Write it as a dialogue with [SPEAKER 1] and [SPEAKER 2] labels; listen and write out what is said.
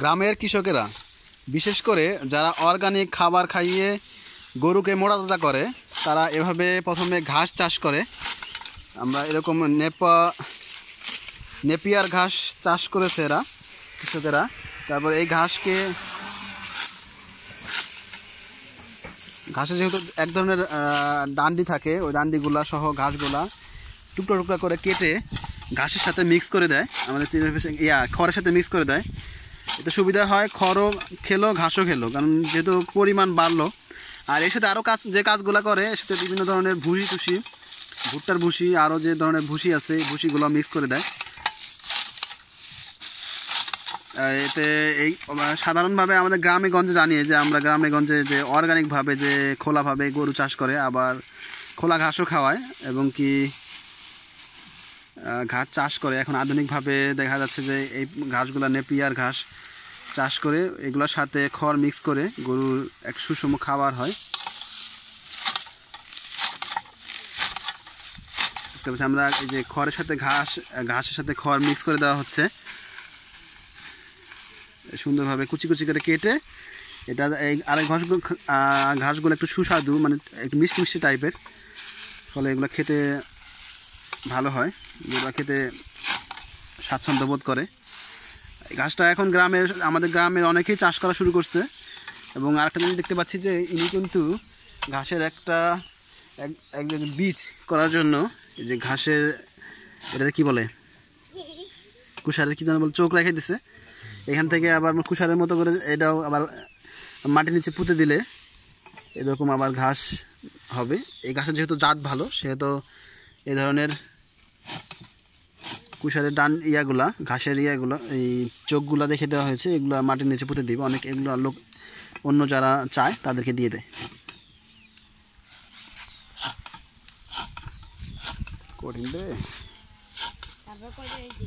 [SPEAKER 1] গ্রামের কৃষকেরা বিশেষ করে যারা অর্গানিক খাবার খাইয়ে গরুকে মোড়াতাজা করে তারা এভাবে প্রথমে ঘাস চাষ করে আমরা এরকম নেপা নেপিয়ার ঘাস চাষ করেছে এরা কৃষকেরা তারপর এই ঘাসকে ঘাসে যেহেতু এক ধরনের ডান্ডি থাকে ওই ডান্ডিগুলা সহ ঘাসগুলা টুকরো টুকরা করে কেটে ঘাসের সাথে মিক্স করে দেয় আমাদের ইয়া খড়ের সাথে মিক্স করে দেয় এতে সুবিধা হয় খড়ও খেলো ঘাসও খেলো কারণ যেহেতু পরিমাণ বাড়লো আর এর সাথে আরও কাজ যে কাজগুলো করে এর সাথে বিভিন্ন ধরনের ভুসি টুসি ভুট্টার ভুসি আরও যে ধরনের ভুসি আছে ভুসিগুলো মিক্স করে দেয় এতে এই সাধারণভাবে আমাদের গ্রামে গঞ্জে জানি যে আমরা গ্রামে গঞ্জে যে অর্গানিকভাবে যে খোলাভাবে গরু চাষ করে আবার খোলা ঘাসও খাওয়ায় এবং কি ঘাস চাষ করে এখন আধুনিকভাবে দেখা যাচ্ছে যে এই ঘাসগুলো নেপিয়ার ঘাস চাষ করে এগুলোর সাথে খড় মিক্স করে গরুর এক সুষম খাবার হয় দেখতে আমরা এই যে খড়ের সাথে ঘাস ঘাসের সাথে খড় মিক্স করে দেওয়া হচ্ছে সুন্দরভাবে কুচি কুচি করে কেটে এটা এই আরেক ঘাসগুলো ঘাসগুলো একটু সুস্বাদু মানে একটু মিষ্টি মিষ্টি টাইপের ফলে এগুলো খেতে ভালো হয় গরুরা খেতে স্বাচ্ছন্দ্য বোধ করে গাছটা এখন গ্রামের আমাদের গ্রামের অনেকেই চাষ করা শুরু করছে এবং আরেকটা জিনিস দেখতে পাচ্ছি যে ইনি কিন্তু ঘাসের একটা এক বীজ করার জন্য যে ঘাসের এটা কি বলে কুষারের কী যেন বলে চোখ রেখে দিছে এখান থেকে আবার কুষারের মতো করে এটাও আবার মাটির নিচে পুঁতে দিলে এরকম আবার ঘাস হবে এই ঘাসের যেহেতু জাত ভালো সেহেতু এ ধরনের কুষারের ডান ইয়াগুলা ঘাসের ইয়াগুলা এই চোখগুলা দেখে দেওয়া হয়েছে এগুলো মাটির নিচে পুঁতে দিবে অনেক এগুলো লোক অন্য যারা চায় তাদেরকে দিয়ে দেয় কঠিন দে